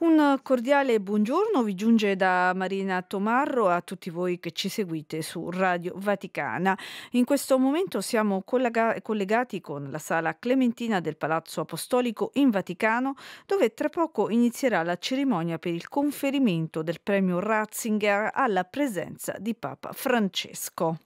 Un cordiale buongiorno vi giunge da Marina Tomarro a tutti voi che ci seguite su Radio Vaticana. In questo momento siamo collegati con la sala Clementina del Palazzo Apostolico in Vaticano, dove tra poco inizierà la cerimonia per il conferimento del premio Ratzinger alla presenza di Papa Francesco.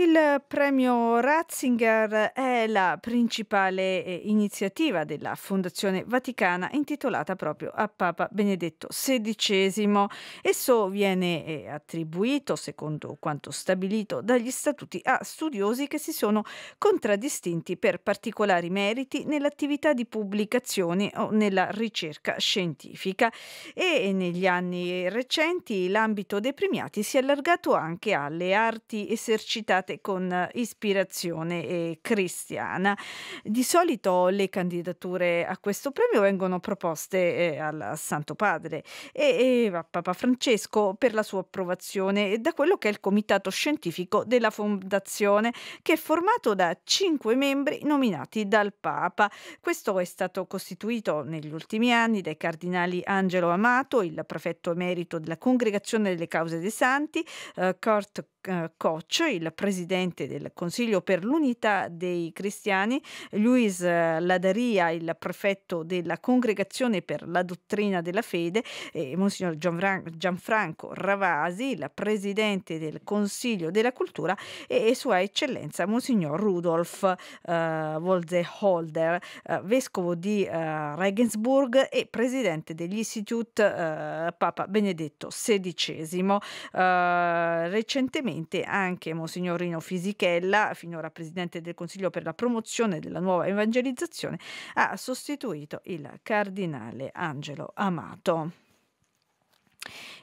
Il premio Ratzinger è la principale eh, iniziativa della Fondazione Vaticana intitolata proprio a Papa Benedetto XVI. Esso viene eh, attribuito, secondo quanto stabilito dagli statuti, a studiosi che si sono contraddistinti per particolari meriti nell'attività di pubblicazione o nella ricerca scientifica e eh, negli anni recenti l'ambito dei premiati si è allargato anche alle arti esercitate candidate con eh, ispirazione cristiana. Di solito le candidature a questo premio vengono proposte eh, al Santo Padre e, e, a Papa Francesco per la sua approvazione da quello che è il comitato scientifico della fondazione che è formato da cinque membri nominati dal Papa. Questo è stato costituito negli ultimi anni dai cardinali Angelo Amato, il prefetto emerito della Congregazione delle Cause dei Santi, eh, Kurt eh, Koch, il presidente presidente del Consiglio per l'Unità dei Cristiani, Luis eh, Ladaria, il prefetto della Congregazione per la Dottrina della Fede, e Monsignor Gianfranco Ravasi, il presidente del Consiglio della Cultura, e, Sua Eccellenza Monsignor Rudolf eh, Wolzeholder, eh, vescovo di eh, Regensburg e presidente degli Institute eh, Papa Benedetto XVI. Eh, recentemente anche Monsignor Torino Fisichella, finora presidente del Consiglio per la promozione della nuova evangelizzazione, ha sostituito il cardinale Angelo Amato.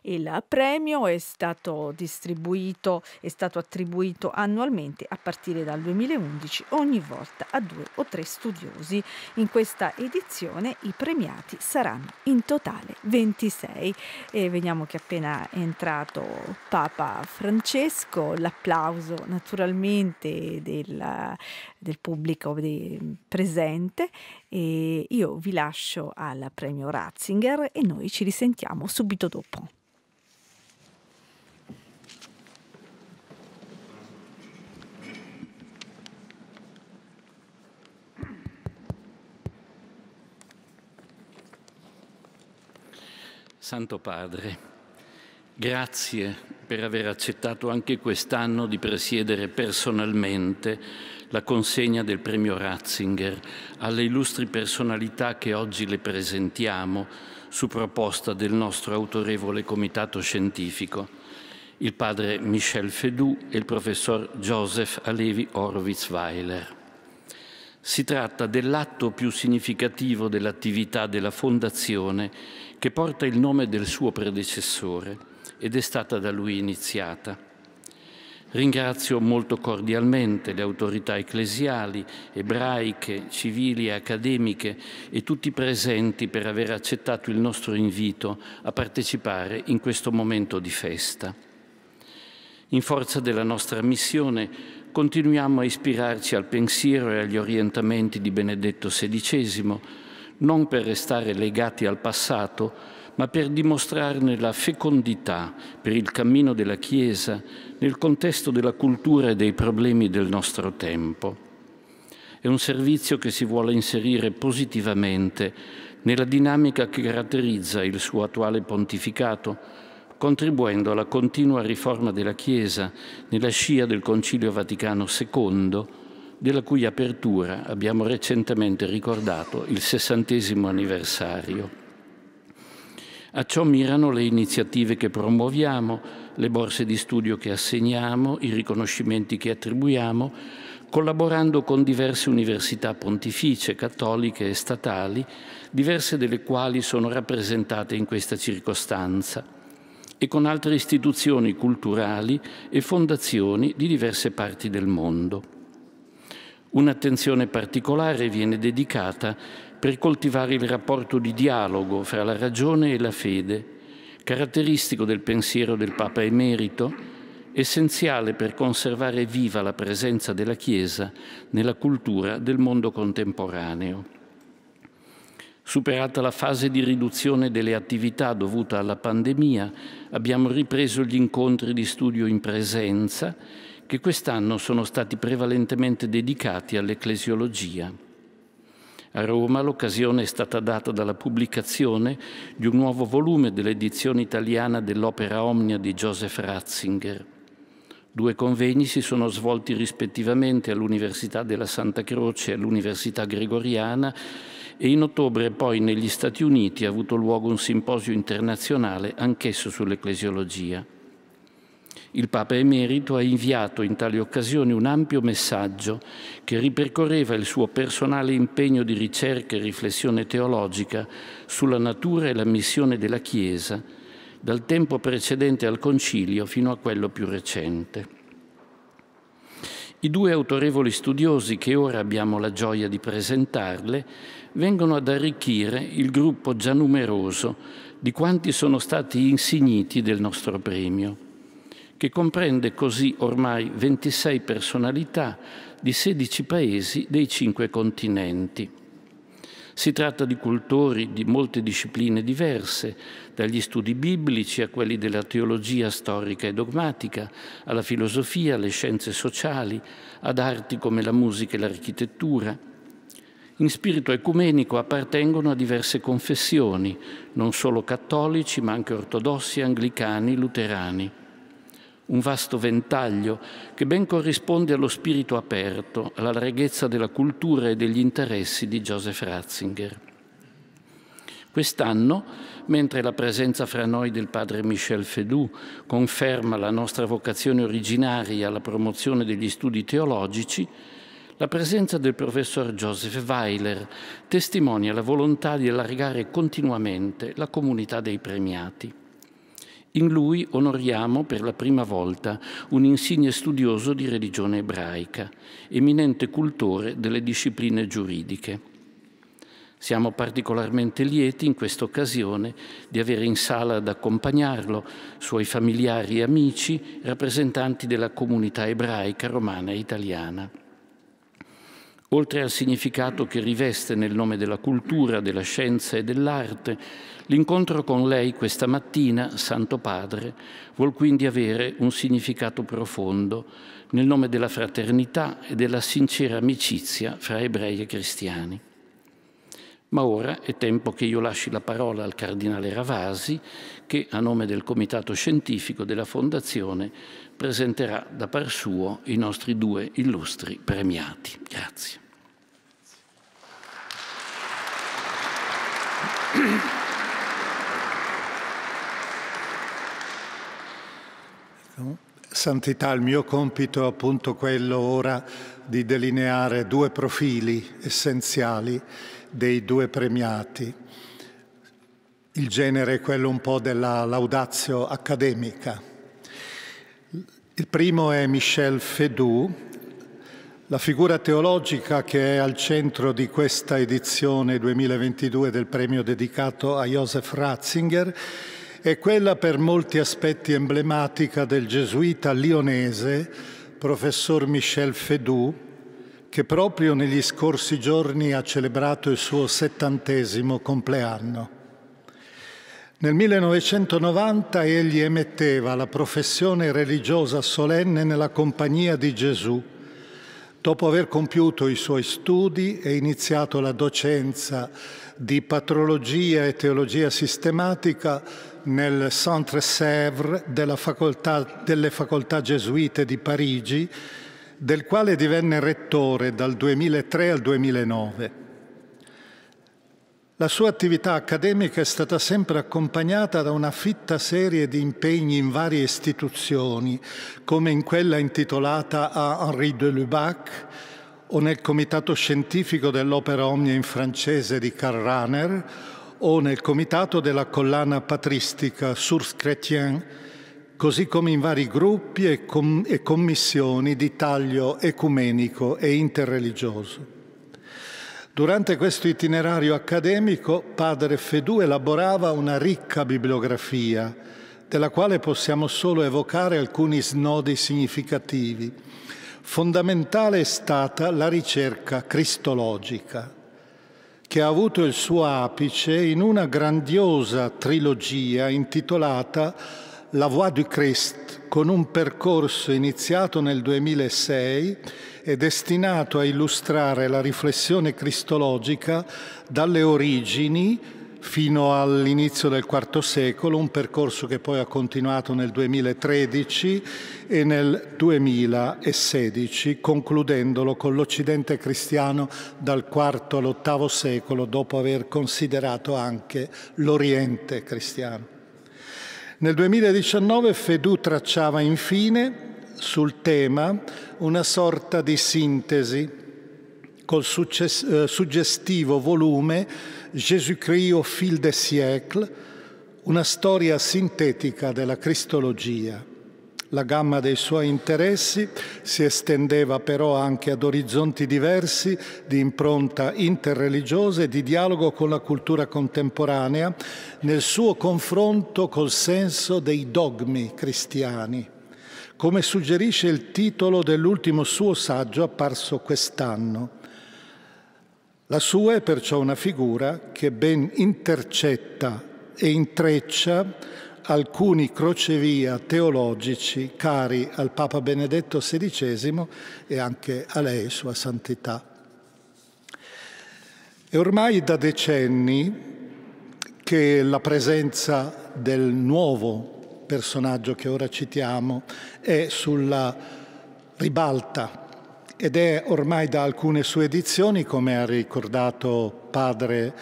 Il premio è stato distribuito, è stato attribuito annualmente a partire dal 2011 ogni volta a due o tre studiosi. In questa edizione i premiati saranno in totale 26 e vediamo che appena è entrato Papa Francesco l'applauso naturalmente del del pubblico di, mm, presente e io vi lascio al premio Ratzinger e noi ci risentiamo subito dopo. Santo Padre, grazie per aver accettato anche quest'anno di presiedere personalmente la consegna del premio Ratzinger alle illustri personalità che oggi le presentiamo su proposta del nostro autorevole comitato scientifico, il padre Michel Fedou e il professor Joseph Alevi Horowitz-Weiler. Si tratta dell'atto più significativo dell'attività della Fondazione che porta il nome del suo predecessore ed è stata da lui iniziata. Ringrazio molto cordialmente le autorità ecclesiali, ebraiche, civili e accademiche e tutti i presenti per aver accettato il nostro invito a partecipare in questo momento di festa. In forza della nostra missione continuiamo a ispirarci al pensiero e agli orientamenti di Benedetto XVI, non per restare legati al passato, ma per dimostrarne la fecondità per il cammino della Chiesa nel contesto della cultura e dei problemi del nostro tempo. È un servizio che si vuole inserire positivamente nella dinamica che caratterizza il suo attuale pontificato, contribuendo alla continua riforma della Chiesa nella scia del Concilio Vaticano II, della cui apertura abbiamo recentemente ricordato il sessantesimo anniversario. A ciò mirano le iniziative che promuoviamo, le borse di studio che assegniamo, i riconoscimenti che attribuiamo, collaborando con diverse università pontificie, cattoliche e statali, diverse delle quali sono rappresentate in questa circostanza, e con altre istituzioni culturali e fondazioni di diverse parti del mondo. Un'attenzione particolare viene dedicata per coltivare il rapporto di dialogo fra la ragione e la fede, caratteristico del pensiero del Papa emerito, essenziale per conservare viva la presenza della Chiesa nella cultura del mondo contemporaneo. Superata la fase di riduzione delle attività dovuta alla pandemia, abbiamo ripreso gli incontri di studio in presenza che quest'anno sono stati prevalentemente dedicati all'ecclesiologia. A Roma l'occasione è stata data dalla pubblicazione di un nuovo volume dell'edizione italiana dell'opera Omnia di Joseph Ratzinger. Due convegni si sono svolti rispettivamente all'Università della Santa Croce e all'Università Gregoriana e in ottobre poi negli Stati Uniti ha avuto luogo un simposio internazionale anch'esso sull'ecclesiologia. Il Papa Emerito ha inviato in tale occasione un ampio messaggio che ripercorreva il suo personale impegno di ricerca e riflessione teologica sulla natura e la missione della Chiesa dal tempo precedente al concilio fino a quello più recente. I due autorevoli studiosi che ora abbiamo la gioia di presentarle vengono ad arricchire il gruppo già numeroso di quanti sono stati insigniti del nostro premio che comprende così ormai 26 personalità di 16 paesi dei cinque continenti. Si tratta di cultori di molte discipline diverse, dagli studi biblici a quelli della teologia storica e dogmatica, alla filosofia, alle scienze sociali, ad arti come la musica e l'architettura. In spirito ecumenico appartengono a diverse confessioni, non solo cattolici, ma anche ortodossi, anglicani, luterani un vasto ventaglio che ben corrisponde allo spirito aperto, alla larghezza della cultura e degli interessi di Joseph Ratzinger. Quest'anno, mentre la presenza fra noi del padre Michel Fedou conferma la nostra vocazione originaria alla promozione degli studi teologici, la presenza del professor Joseph Weiler testimonia la volontà di allargare continuamente la comunità dei premiati. In lui onoriamo per la prima volta un insigne studioso di religione ebraica, eminente cultore delle discipline giuridiche. Siamo particolarmente lieti in questa occasione di avere in sala ad accompagnarlo suoi familiari e amici, rappresentanti della comunità ebraica, romana e italiana. Oltre al significato che riveste nel nome della cultura, della scienza e dell'arte, l'incontro con lei questa mattina, Santo Padre, vuol quindi avere un significato profondo nel nome della fraternità e della sincera amicizia fra ebrei e cristiani. Ma ora è tempo che io lasci la parola al Cardinale Ravasi che a nome del Comitato Scientifico della Fondazione presenterà da par suo i nostri due illustri premiati. Grazie. Santità, il mio compito è appunto quello ora di delineare due profili essenziali dei due premiati. Il genere è quello un po' della laudazio accademica. Il primo è Michel Fedoux, la figura teologica che è al centro di questa edizione 2022 del premio dedicato a Joseph Ratzinger è quella per molti aspetti emblematica del gesuita lionese, professor Michel Fedou, che proprio negli scorsi giorni ha celebrato il suo settantesimo compleanno. Nel 1990 egli emetteva la professione religiosa solenne nella compagnia di Gesù Dopo aver compiuto i suoi studi e iniziato la docenza di patrologia e teologia sistematica nel Centre-Sèvres facoltà, delle facoltà gesuite di Parigi, del quale divenne rettore dal 2003 al 2009. La sua attività accademica è stata sempre accompagnata da una fitta serie di impegni in varie istituzioni, come in quella intitolata a Henri de Lubac o nel comitato scientifico dell'opera omnia in francese di Karl Rahner o nel comitato della collana patristica Source Chrétien, così come in vari gruppi e, com e commissioni di taglio ecumenico e interreligioso. Durante questo itinerario accademico padre Fedù elaborava una ricca bibliografia, della quale possiamo solo evocare alcuni snodi significativi. Fondamentale è stata la ricerca cristologica, che ha avuto il suo apice in una grandiosa trilogia intitolata La Voix du Christ, con un percorso iniziato nel 2006 e destinato a illustrare la riflessione cristologica dalle origini fino all'inizio del IV secolo, un percorso che poi ha continuato nel 2013 e nel 2016, concludendolo con l'Occidente cristiano dal IV all'VIII secolo, dopo aver considerato anche l'Oriente cristiano. Nel 2019 Fedù tracciava infine sul tema una sorta di sintesi col eh, suggestivo volume Jésus-Christ au fil des siècles, una storia sintetica della cristologia. La gamma dei suoi interessi si estendeva però anche ad orizzonti diversi di impronta interreligiosa e di dialogo con la cultura contemporanea nel suo confronto col senso dei dogmi cristiani, come suggerisce il titolo dell'ultimo suo saggio apparso quest'anno. La sua è perciò una figura che ben intercetta e intreccia alcuni crocevia teologici cari al Papa Benedetto XVI e anche a lei, Sua Santità. È ormai da decenni che la presenza del nuovo personaggio che ora citiamo è sulla ribalta ed è ormai da alcune sue edizioni, come ha ricordato padre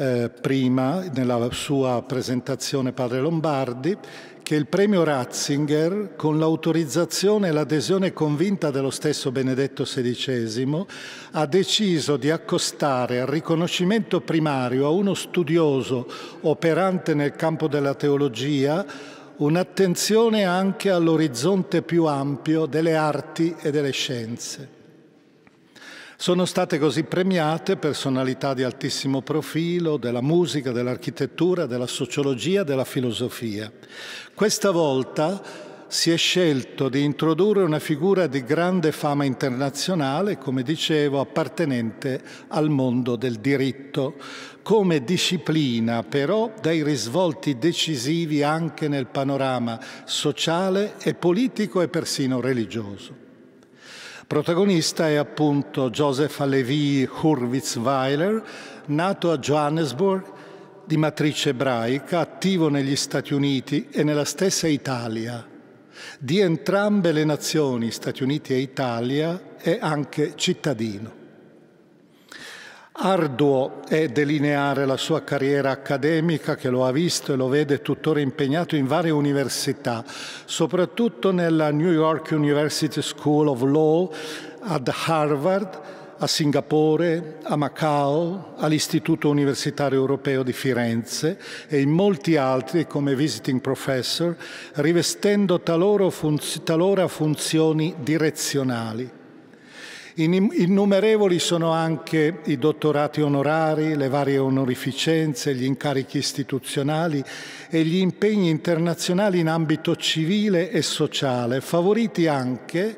eh, prima nella sua presentazione Padre Lombardi che il premio Ratzinger, con l'autorizzazione e l'adesione convinta dello stesso Benedetto XVI, ha deciso di accostare al riconoscimento primario a uno studioso operante nel campo della teologia un'attenzione anche all'orizzonte più ampio delle arti e delle scienze. Sono state così premiate personalità di altissimo profilo della musica, dell'architettura, della sociologia, della filosofia. Questa volta si è scelto di introdurre una figura di grande fama internazionale, come dicevo, appartenente al mondo del diritto, come disciplina però dai risvolti decisivi anche nel panorama sociale e politico e persino religioso. Protagonista è appunto Joseph Alevi Hurwitz-Weiler, nato a Johannesburg, di matrice ebraica, attivo negli Stati Uniti e nella stessa Italia. Di entrambe le nazioni, Stati Uniti e Italia, è anche cittadino. Arduo è delineare la sua carriera accademica che lo ha visto e lo vede tuttora impegnato in varie università, soprattutto nella New York University School of Law, ad Harvard, a Singapore, a Macao, all'Istituto Universitario Europeo di Firenze e in molti altri come visiting professor, rivestendo talora funzioni direzionali. Innumerevoli sono anche i dottorati onorari, le varie onorificenze, gli incarichi istituzionali e gli impegni internazionali in ambito civile e sociale, favoriti anche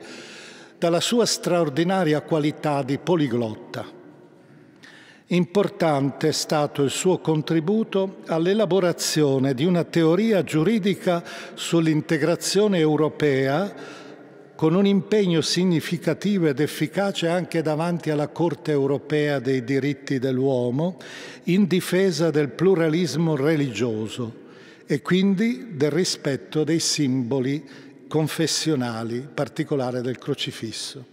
dalla sua straordinaria qualità di poliglotta. Importante è stato il suo contributo all'elaborazione di una teoria giuridica sull'integrazione europea con un impegno significativo ed efficace anche davanti alla Corte europea dei diritti dell'uomo in difesa del pluralismo religioso e quindi del rispetto dei simboli confessionali, in particolare del crocifisso.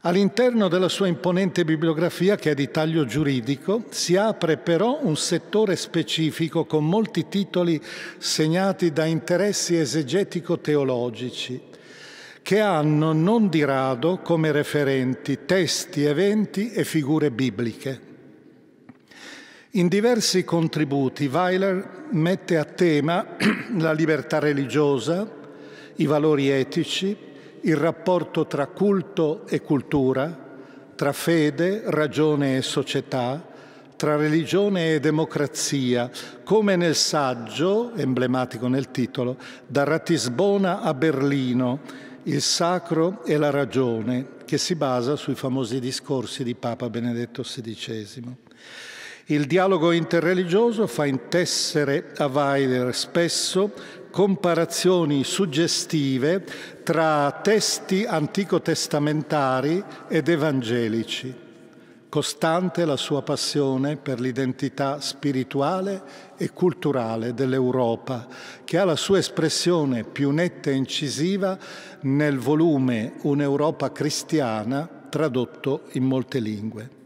All'interno della sua imponente bibliografia, che è di taglio giuridico, si apre però un settore specifico con molti titoli segnati da interessi esegetico-teologici, che hanno non di rado come referenti testi, eventi e figure bibliche. In diversi contributi Weiler mette a tema la libertà religiosa, i valori etici, il rapporto tra culto e cultura, tra fede, ragione e società, tra religione e democrazia, come nel saggio, emblematico nel titolo, da Ratisbona a Berlino, il sacro e la ragione, che si basa sui famosi discorsi di Papa Benedetto XVI. Il dialogo interreligioso fa intessere a Weider spesso comparazioni suggestive tra testi antico testamentari ed evangelici costante la sua passione per l'identità spirituale e culturale dell'Europa, che ha la sua espressione più netta e incisiva nel volume Un'Europa cristiana, tradotto in molte lingue.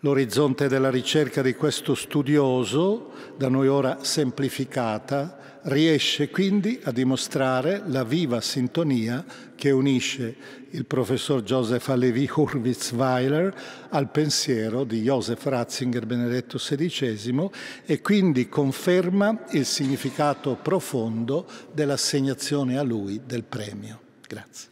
L'orizzonte della ricerca di questo studioso, da noi ora semplificata, riesce quindi a dimostrare la viva sintonia che unisce il professor Joseph Alevi Hurwitz-Weiler al pensiero di Joseph Ratzinger Benedetto XVI e quindi conferma il significato profondo dell'assegnazione a lui del premio. Grazie.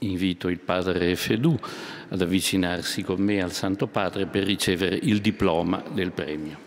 invito il padre Fedù ad avvicinarsi con me al Santo Padre per ricevere il diploma del premio.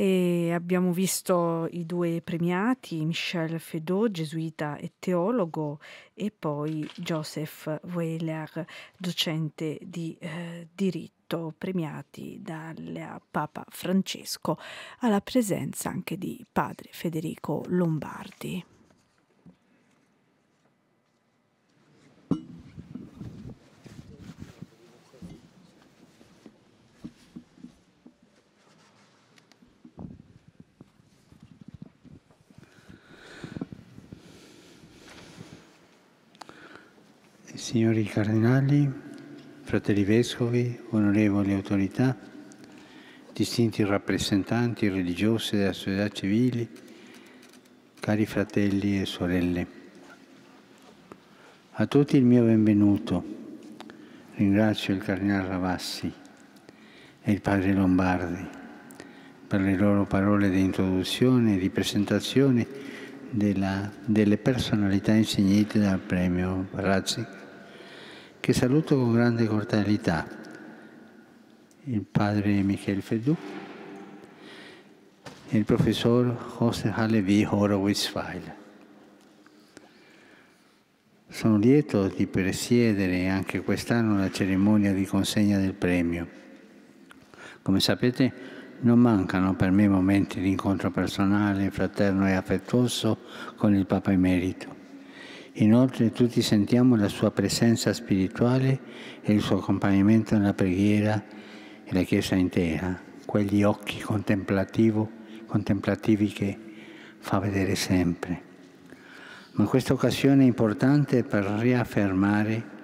E abbiamo visto i due premiati, Michel Fedot, gesuita e teologo, e poi Joseph Weiler, docente di eh, diritto, premiati dal Papa Francesco, alla presenza anche di padre Federico Lombardi. signori cardinali, fratelli vescovi, onorevoli autorità, distinti rappresentanti religiosi della società civile, cari fratelli e sorelle. A tutti il mio benvenuto. Ringrazio il Cardinale Ravassi e il Padre Lombardi per le loro parole di introduzione e di presentazione della, delle personalità insegnate dal premio Razzic che saluto con grande cordialità, il padre Michele Feddu e il professor José Halevi Horowitz-Weil. Sono lieto di presiedere anche quest'anno la cerimonia di consegna del premio. Come sapete, non mancano per me momenti di incontro personale, fraterno e affettuoso con il Papa Emerito. Inoltre tutti sentiamo la sua presenza spirituale e il suo accompagnamento nella preghiera e la Chiesa intera, quegli occhi contemplativi che fa vedere sempre. Ma questa occasione è importante per riaffermare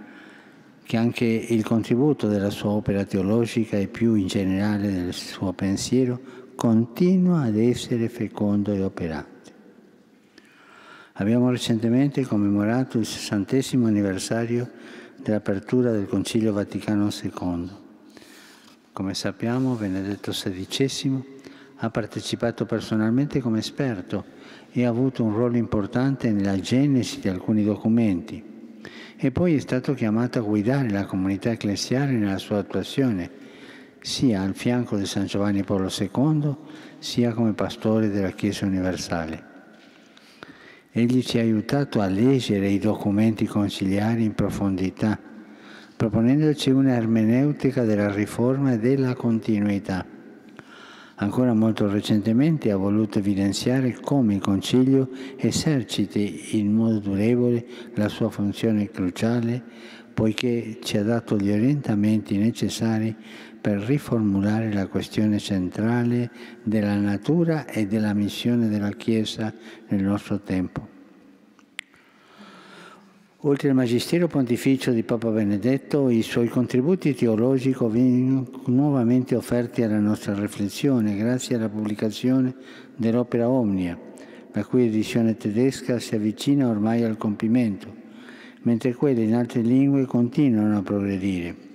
che anche il contributo della sua opera teologica e più in generale del suo pensiero continua ad essere fecondo e operato. Abbiamo recentemente commemorato il sessantesimo anniversario dell'apertura del Concilio Vaticano II. Come sappiamo, Benedetto XVI ha partecipato personalmente come esperto e ha avuto un ruolo importante nella genesi di alcuni documenti e poi è stato chiamato a guidare la comunità ecclesiale nella sua attuazione, sia al fianco di San Giovanni Paolo II, sia come pastore della Chiesa universale. Egli ci ha aiutato a leggere i documenti conciliari in profondità, proponendoci un'ermeneutica della riforma e della continuità. Ancora molto recentemente ha voluto evidenziare come il Concilio eserciti in modo durevole la sua funzione cruciale, poiché ci ha dato gli orientamenti necessari per riformulare la questione centrale della natura e della missione della Chiesa nel nostro tempo. Oltre al Magistero Pontificio di Papa Benedetto, i suoi contributi teologici vengono nuovamente offerti alla nostra riflessione grazie alla pubblicazione dell'opera Omnia, la cui edizione tedesca si avvicina ormai al compimento, mentre quelle in altre lingue continuano a progredire.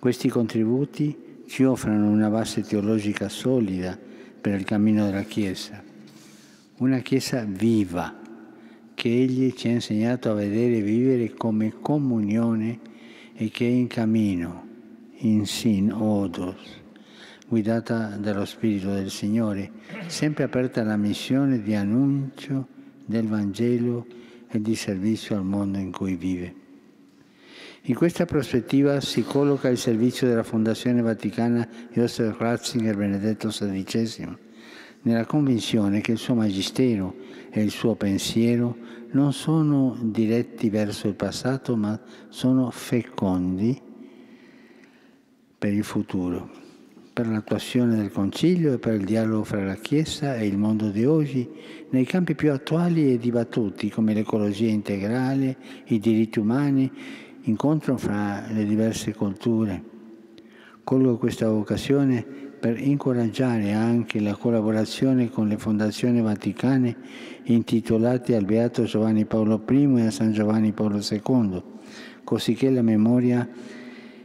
Questi contributi ci offrono una base teologica solida per il cammino della Chiesa, una Chiesa viva che Egli ci ha insegnato a vedere e vivere come comunione e che è in cammino, in sin odos, guidata dallo Spirito del Signore, sempre aperta alla missione di annuncio del Vangelo e di servizio al mondo in cui vive. In questa prospettiva si colloca il servizio della Fondazione Vaticana Joseph Ratzinger Benedetto XVI, nella convinzione che il suo magistero e il suo pensiero non sono diretti verso il passato, ma sono fecondi per il futuro, per l'attuazione del Concilio e per il dialogo fra la Chiesa e il mondo di oggi nei campi più attuali e dibattuti come l'ecologia integrale, i diritti umani, incontro fra le diverse culture. Colgo questa occasione per incoraggiare anche la collaborazione con le fondazioni vaticane intitolate al Beato Giovanni Paolo I e a San Giovanni Paolo II, cosicché la memoria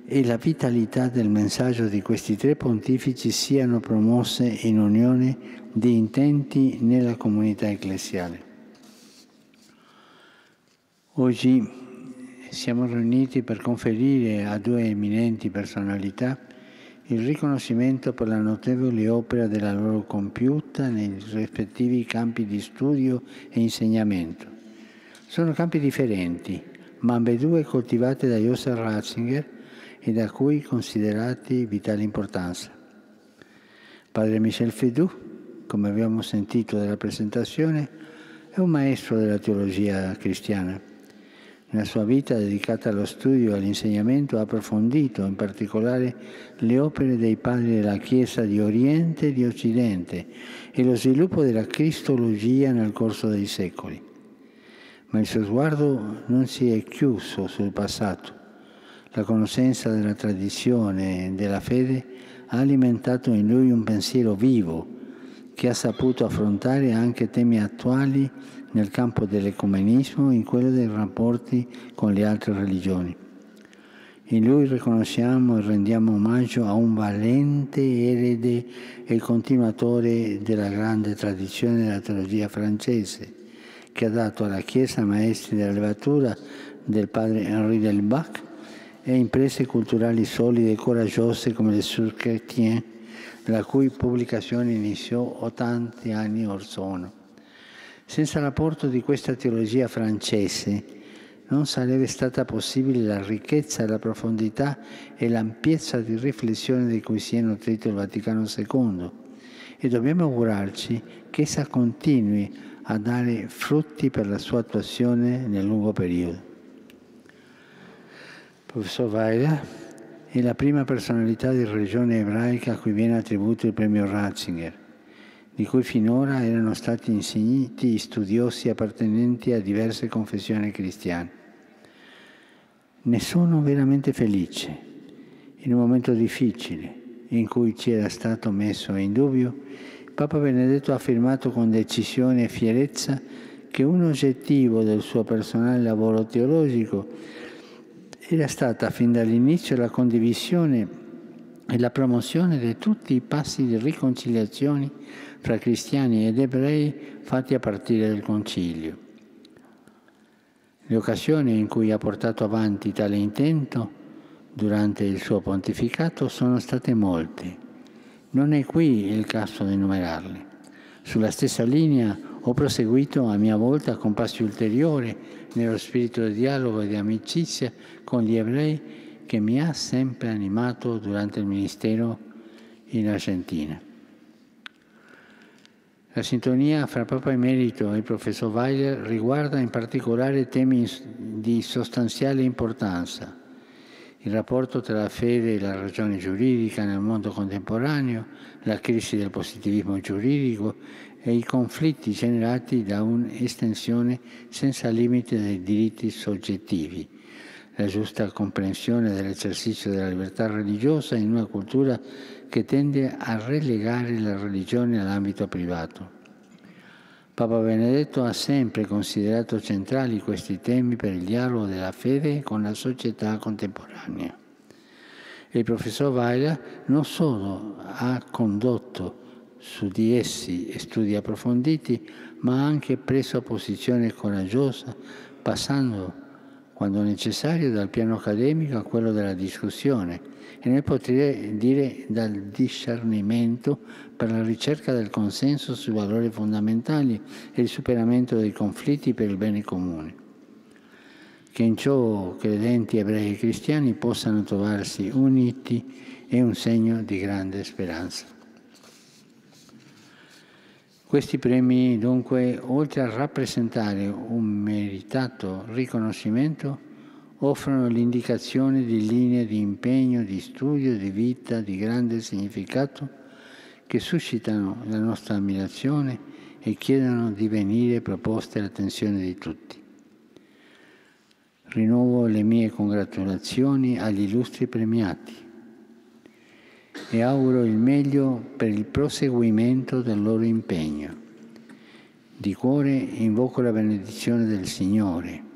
e la vitalità del messaggio di questi tre pontifici siano promosse in unione di intenti nella comunità ecclesiale. Oggi siamo riuniti per conferire a due eminenti personalità il riconoscimento per la notevole opera della loro compiuta nei rispettivi campi di studio e insegnamento. Sono campi differenti, ma ambedue coltivati da Joseph Ratzinger e da cui considerati di vitale importanza. Padre Michel Fedou, come abbiamo sentito dalla presentazione, è un maestro della teologia cristiana nella sua vita dedicata allo studio e all'insegnamento ha approfondito in particolare le opere dei padri della Chiesa di Oriente e di Occidente e lo sviluppo della Cristologia nel corso dei secoli. Ma il suo sguardo non si è chiuso sul passato. La conoscenza della tradizione e della fede ha alimentato in lui un pensiero vivo che ha saputo affrontare anche temi attuali nel campo dell'ecumenismo e in quello dei rapporti con le altre religioni. In lui riconosciamo e rendiamo omaggio a un valente erede e continuatore della grande tradizione della teologia francese, che ha dato alla Chiesa maestri della levatura del padre Henri Delbac e imprese culturali solide e coraggiose come le Sur Chrétien, la cui pubblicazione iniziò 80 anni or sono. Senza l'apporto di questa teologia francese non sarebbe stata possibile la ricchezza, la profondità e l'ampiezza di riflessione di cui si è nutrito il Vaticano II e dobbiamo augurarci che essa continui a dare frutti per la sua attuazione nel lungo periodo. Professor Vaila è la prima personalità di religione ebraica a cui viene attribuito il premio Ratzinger di cui finora erano stati insegnati studiosi appartenenti a diverse confessioni cristiane. Ne sono veramente felice. In un momento difficile, in cui ci era stato messo in dubbio, Papa Benedetto ha affermato con decisione e fierezza che un oggettivo del suo personale lavoro teologico era stata fin dall'inizio la condivisione e la promozione di tutti i passi di riconciliazione fra cristiani ed ebrei fatti a partire dal Concilio. Le occasioni in cui ha portato avanti tale intento durante il suo pontificato sono state molte. Non è qui il caso di enumerarle. Sulla stessa linea ho proseguito a mia volta con passi ulteriori nello spirito di dialogo e di amicizia con gli ebrei che mi ha sempre animato durante il ministero in Argentina. La sintonia fra Papa Emerito e il professor Weiler riguarda in particolare temi di sostanziale importanza, il rapporto tra la fede e la ragione giuridica nel mondo contemporaneo, la crisi del positivismo giuridico e i conflitti generati da un'estensione senza limite dei diritti soggettivi la giusta comprensione dell'esercizio della libertà religiosa in una cultura che tende a relegare la religione all'ambito privato. Papa Benedetto ha sempre considerato centrali questi temi per il dialogo della fede con la società contemporanea. Il professor Vaila non solo ha condotto su di essi studi approfonditi, ma ha anche preso posizione coraggiosa, passando quando necessario, dal piano accademico a quello della discussione e nel potrei dire dal discernimento per la ricerca del consenso sui valori fondamentali e il superamento dei conflitti per il bene comune. Che in ciò credenti ebrei e cristiani possano trovarsi uniti è un segno di grande speranza. Questi premi dunque, oltre a rappresentare un meritato riconoscimento, offrono l'indicazione di linee di impegno, di studio, di vita di grande significato che suscitano la nostra ammirazione e chiedono di venire proposte all'attenzione di tutti. Rinnovo le mie congratulazioni agli illustri premiati e auguro il meglio per il proseguimento del loro impegno. Di cuore invoco la benedizione del Signore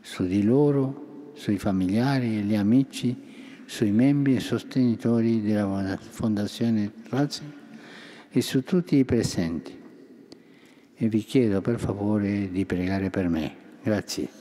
su di loro, sui familiari e gli amici, sui membri e sostenitori della Fondazione Razzi e su tutti i presenti. E vi chiedo per favore di pregare per me. Grazie.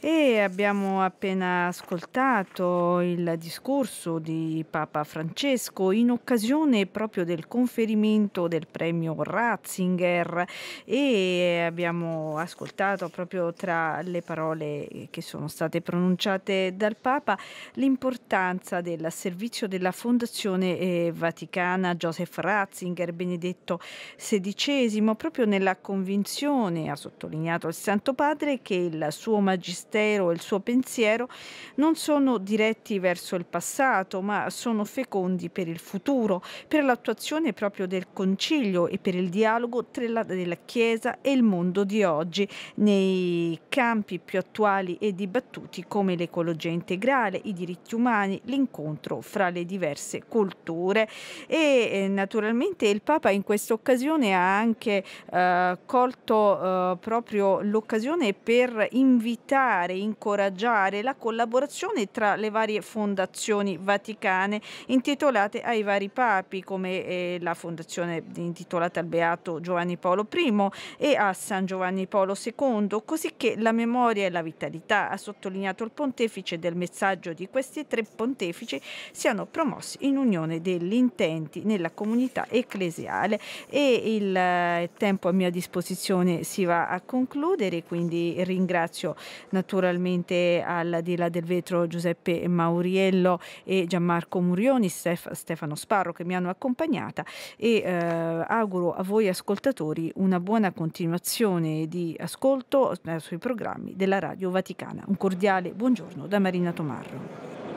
E abbiamo appena ascoltato il discorso di Papa Francesco in occasione proprio del conferimento del premio Ratzinger e abbiamo ascoltato proprio tra le parole che sono state pronunciate dal Papa l'importanza del servizio della Fondazione eh, Vaticana Joseph Ratzinger Benedetto XVI proprio nella convinzione, ha sottolineato il Santo Padre, che il suo magistrato mistero e il suo pensiero non sono diretti verso il passato, ma sono fecondi per il futuro, per l'attuazione proprio del concilio e per il dialogo tra la, della Chiesa e il mondo di oggi, nei campi più attuali e dibattuti come l'ecologia integrale, i diritti umani, l'incontro fra le diverse culture. E eh, naturalmente il Papa in questa occasione ha anche eh, colto eh, proprio l'occasione per invitare valorizzare e incoraggiare la collaborazione tra le varie fondazioni vaticane intitolate ai vari papi, come eh, la fondazione intitolata al Beato Giovanni Paolo I e a San Giovanni Paolo II, così che la memoria e la vitalità, ha sottolineato il pontefice, del messaggio di questi tre pontefici siano promossi in unione degli intenti nella comunità ecclesiale e il eh, tempo a mia disposizione si va a concludere, quindi ringrazio naturalmente naturalmente al di là del vetro Giuseppe Mauriello e Gianmarco Murioni, Stef- Stefano Sparro che mi hanno accompagnata e eh, auguro a voi ascoltatori una buona continuazione di ascolto eh, sui programmi della Radio Vaticana. Un cordiale buongiorno da Marina Tomarro.